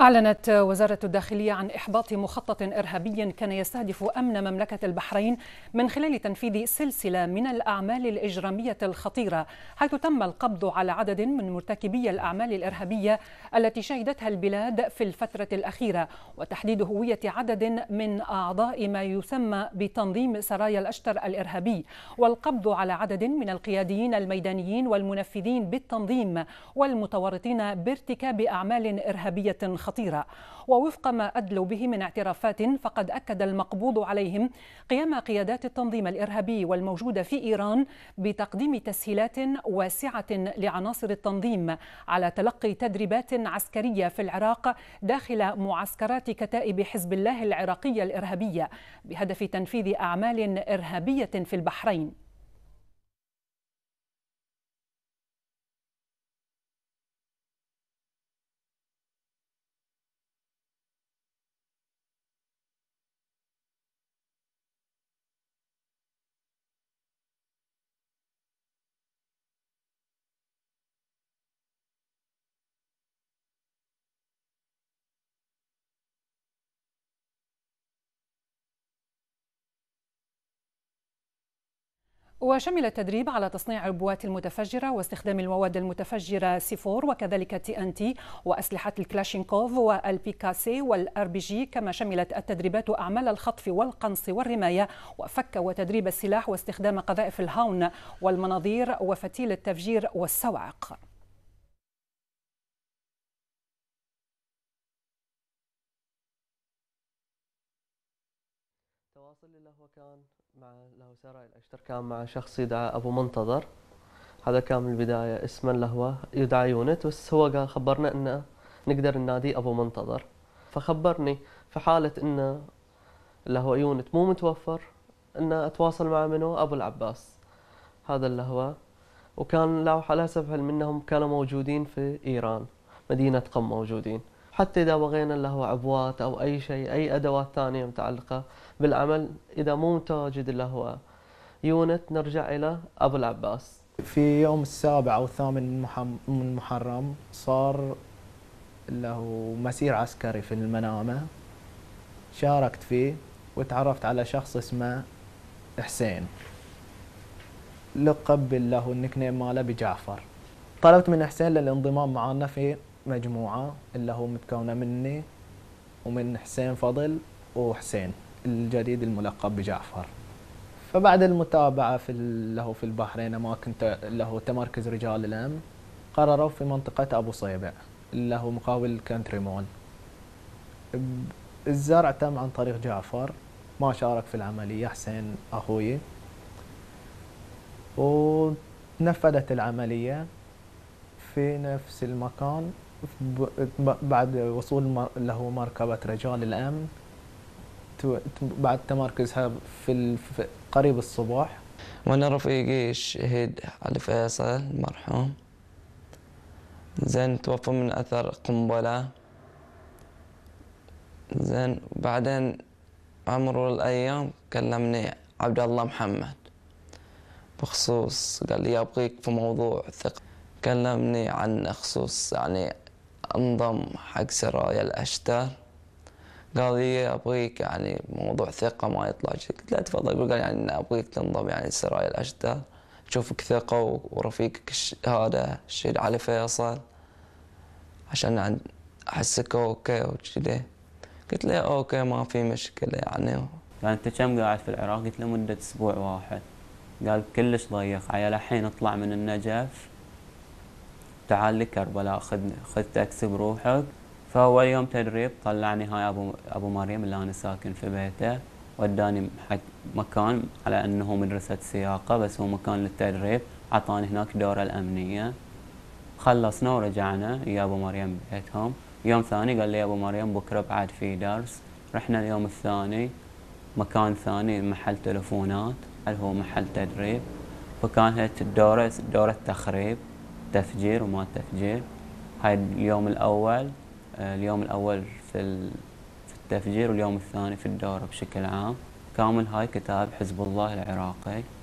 أعلنت وزارة الداخلية عن إحباط مخطط إرهابي كان يستهدف أمن مملكة البحرين من خلال تنفيذ سلسلة من الأعمال الإجرامية الخطيرة حيث تم القبض على عدد من مرتكبي الأعمال الإرهابية التي شهدتها البلاد في الفترة الأخيرة وتحديد هوية عدد من أعضاء ما يسمى بتنظيم سرايا الأشتر الإرهابي والقبض على عدد من القياديين الميدانيين والمنفذين بالتنظيم والمتورطين بارتكاب أعمال إرهابية خطيره ووفق ما أدلوا به من اعترافات فقد أكد المقبوض عليهم قيام قيادات التنظيم الإرهابي والموجودة في إيران بتقديم تسهيلات واسعة لعناصر التنظيم على تلقي تدريبات عسكرية في العراق داخل معسكرات كتائب حزب الله العراقية الإرهابية بهدف تنفيذ أعمال إرهابية في البحرين وشمل التدريب على تصنيع البوات المتفجرة واستخدام المواد المتفجرة سيفور وكذلك تي ان تي وأسلحة الكلاشينكوف والبيكاسي والار بي جي كما شملت التدريبات أعمال الخطف والقنص والرماية وفك وتدريب السلاح واستخدام قذائف الهاون والمناظير وفتيل التفجير والصواعق الحاصل اللي كان مع له سراء الأشتر كان مع شخص يدعى أبو منتظر هذا كان من البداية اسما له يدعى يونت بس هو قال خبرنا أنه نقدر نناديه أبو منتظر فخبرني في حالة أنه اللي هو يونت مو متوفر أنه أتواصل مع منو أبو العباس هذا اللي هو وكان له على سبب منهم كانوا موجودين في إيران مدينة قم موجودين حتى إذا بغينا اللي هو عبوات أو أي شيء أي أدوات ثانية متعلقة بالعمل إذا مو متواجد اللي هو يونت نرجع إلى أبو العباس في يوم السابع أو الثامن من محرم صار له مسير عسكري في المنامة شاركت فيه وتعرفت على شخص اسمه حسين لقب له النكنيم ماله بجعفر طلبت من حسين للانضمام معنا في مجموعة اللي هو متكونة مني ومن حسين فضل وحسين الجديد الملقب بجعفر فبعد المتابعة في له في البحرين أماكن له تمركز رجال الأمن قرروا في منطقة أبو صيبع اللي هو مقابل الكنتري مول الزرع تم عن طريق جعفر ما شارك في العملية حسين أخوي ونفذت العملية في نفس المكان بعد وصول له مركبة رجال الأمن بعد تمركزها في قريب الصباح وأنا رفيقي الشهيد علي فيصل المرحوم زين توفى من أثر قنبلة زين بعدين عمر الأيام كلمني عبد الله محمد بخصوص قال لي أبغيك في موضوع ثقة كلمني عن خصوص يعني انضم حق سرايا الاشتر قال لي ابغيك يعني موضوع ثقه ما يطلع شيء قلت له تفضل يقول قال يعني ابغيك تنضم يعني سرايا الاشتر تشوفك ثقه ورفيقك هذا الشيء علي فيصل عشان احسك اوكي وكذي قلت له اوكي ما في مشكله يعني قال يعني انت كم قاعد في العراق؟ قلت له مده اسبوع واحد قال كلش ضيق عيال الحين اطلع من النجف تعال لكربلاء كربلاء خذ تاكسي بروحك فاول يوم تدريب طلعني هاي ابو ابو مريم اللي انا ساكن في بيته وداني حق مكان على انه مدرسه سياقه بس هو مكان للتدريب عطاني هناك دوره الامنيه خلصنا ورجعنا يا ابو مريم بيتهم يوم ثاني قال لي يا ابو مريم بكره بعد في درس رحنا اليوم الثاني مكان ثاني محل تلفونات اللي هو محل تدريب فكانت الدورة دورة تخريب تفجير وما تفجير هاي اليوم الأول آه، اليوم الأول في التفجير واليوم الثاني في الدورة بشكل عام كامل هاي كتاب حزب الله العراقي